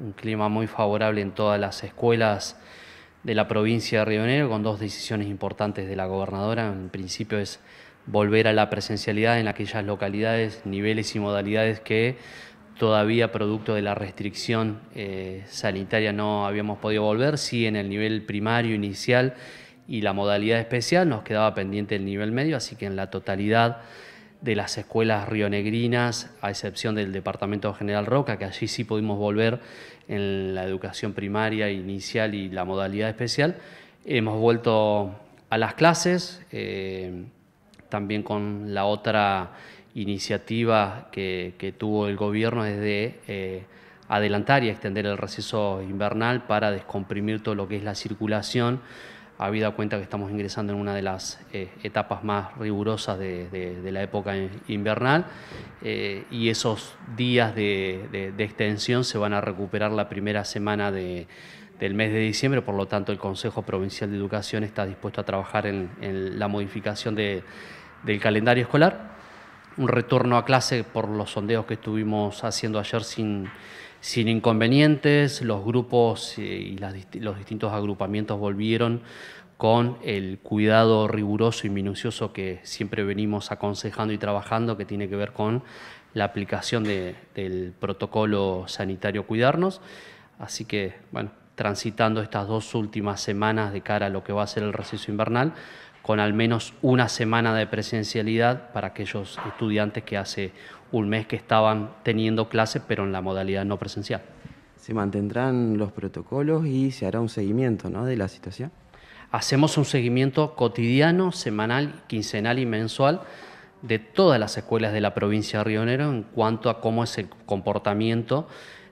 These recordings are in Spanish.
un clima muy favorable en todas las escuelas de la provincia de Río Negro, con dos decisiones importantes de la gobernadora. En principio es volver a la presencialidad en aquellas localidades, niveles y modalidades que todavía producto de la restricción eh, sanitaria no habíamos podido volver, sí en el nivel primario inicial y la modalidad especial, nos quedaba pendiente el nivel medio, así que en la totalidad de las escuelas rionegrinas, a excepción del Departamento General Roca, que allí sí pudimos volver en la educación primaria inicial y la modalidad especial. Hemos vuelto a las clases, eh, también con la otra iniciativa que, tuvo el gobierno es de eh, adelantar y extender el receso invernal para descomprimir todo lo que es la circulación habida cuenta que estamos ingresando en una de las eh, etapas más rigurosas de, la época invernal eh, y esos días de, extensión se van a recuperar la primera semana del mes de diciembre, por lo tanto el Consejo Provincial de Educación está dispuesto a trabajar en la modificación del calendario escolar un retorno a clase por los sondeos que estuvimos haciendo ayer sin, inconvenientes. Los grupos eh, y los distintos agrupamientos volvieron con el cuidado riguroso y minucioso que siempre venimos aconsejando y trabajando, que tiene que ver con la aplicación del protocolo sanitario Cuidarnos. Así que, bueno, transitando estas dos últimas semanas de cara a lo que va a ser el receso invernal, con al menos una semana de presencialidad para aquellos estudiantes que hace un mes que estaban teniendo clases, pero en la modalidad no presencial. Se mantendrán los protocolos y se hará un seguimiento de la situación. Hacemos un seguimiento cotidiano, semanal, quincenal y mensual de todas las escuelas de la provincia de Río Negro en cuanto a cómo es el comportamiento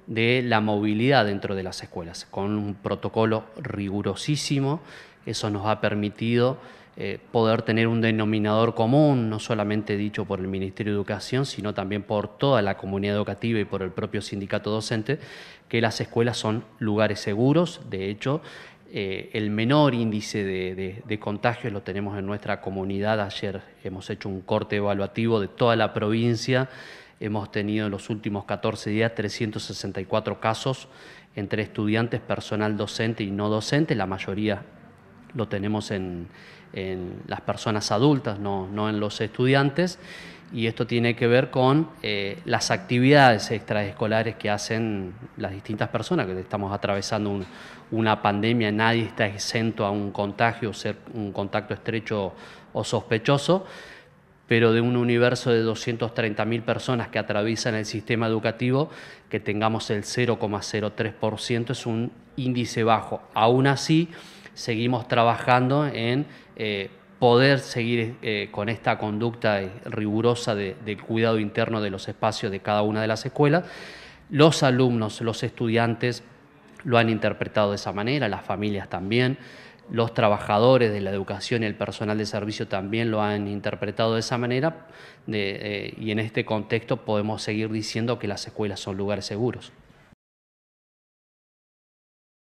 de la movilidad dentro de las escuelas, con un protocolo rigurosísimo. Eso nos ha permitido eh, poder tener un denominador común, no solamente dicho por el Ministerio de Educación, sino también por toda la comunidad educativa y por el propio sindicato docente, que las escuelas son lugares seguros. De hecho, eh, el menor índice de, de, contagios lo tenemos en nuestra comunidad. Ayer hemos hecho un corte evaluativo de toda la provincia. Hemos tenido en los últimos 14 días 364 casos entre estudiantes, personal docente y no docente, la mayoría lo tenemos en, las personas adultas, no, en los estudiantes. Y esto tiene que ver con eh, las actividades extraescolares que hacen las distintas personas, que estamos atravesando una pandemia, nadie está exento a un contagio, ser un contacto estrecho o sospechoso, pero de un universo de 230.000 personas que atraviesan el sistema educativo, que tengamos el 0,03% es un índice bajo. Aún así, seguimos trabajando en eh, poder seguir eh, con esta conducta rigurosa de, del cuidado interno de los espacios de cada una de las escuelas. Los alumnos, los estudiantes lo han interpretado de esa manera, las familias también, los trabajadores de la educación y el personal de servicio también lo han interpretado de esa manera eh, y en este contexto podemos seguir diciendo que las escuelas son lugares seguros.